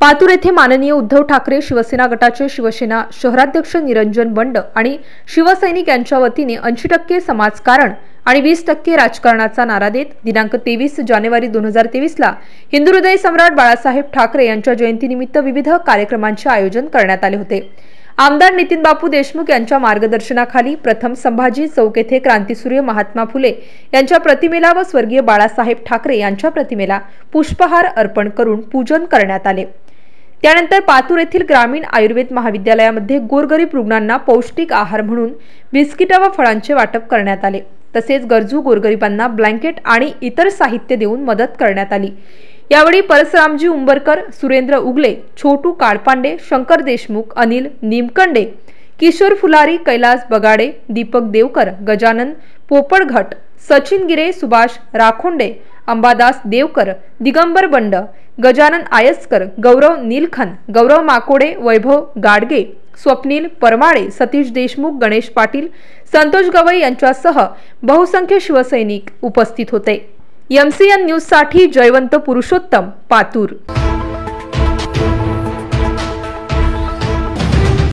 पातूर येथे माननीय उद्धव ठाकरे शिवसेना गटाचे शिवसेना शहराध्यक्ष निरंजन बंड आणि शिवसैनिक यांच्या वतीने ऐंशी टक्के समाजकारण आणि वीस टक्के राजकारणाचा नारा देत दिनांक तेवीस जानेवारी दोन हजार तेवीसला हिंदू हृदय सम्राट बाळासाहेब ठाकरे यांच्या जयंतीनिमित्त विविध कार्यक्रमांचे आयोजन करण्यात आले होते आमदार नितीन बापू देशमुख यांच्या मार्गदर्शनाखाली प्रथम संभाजी चौक येथे क्रांतीसूर्य महात्मा फुले यांच्या प्रतिमेला व स्वर्गीय बाळासाहेब ठाकरे यांच्या प्रतिमेला पुष्पहार अर्पण करून पूजन करण्यात आले त्यानंतर पातूर येथील ग्रामीण आयुर्वेद महाविद्यालयामध्ये गोरगरीब रुग्णांना पौष्टिक आहार म्हणून बिस्किटा व फळांचे वाटप करण्यात आले तसेच गरजू गोरगरीबांना ब्लँकेट आणि इतर साहित्य देऊन मदत करण्यात आली यावेळी परसरामजी उंबरकर सुरेंद्र उगले छोटू काळपांडे शंकर देशमुख अनिल निमकंडे किशोर फुलारी कैलास बगाडे दीपक देवकर गजानन पोपळघट सचिन गिरे सुभाष राखोंडे अंबादास देवकर दिगंबर बंड गजानन आयस्कर गौरव नीलखन गौरव माकोडे वैभव गाडगे स्वप्नील परमाळे सतीश देशमुख गणेश पाटील संतोष गवई यांच्यासह बहुसंख्य शिवसैनिक उपस्थित होते एमसीएन न्यूजसाठी जयवंत पुरुषोत्तम पातूर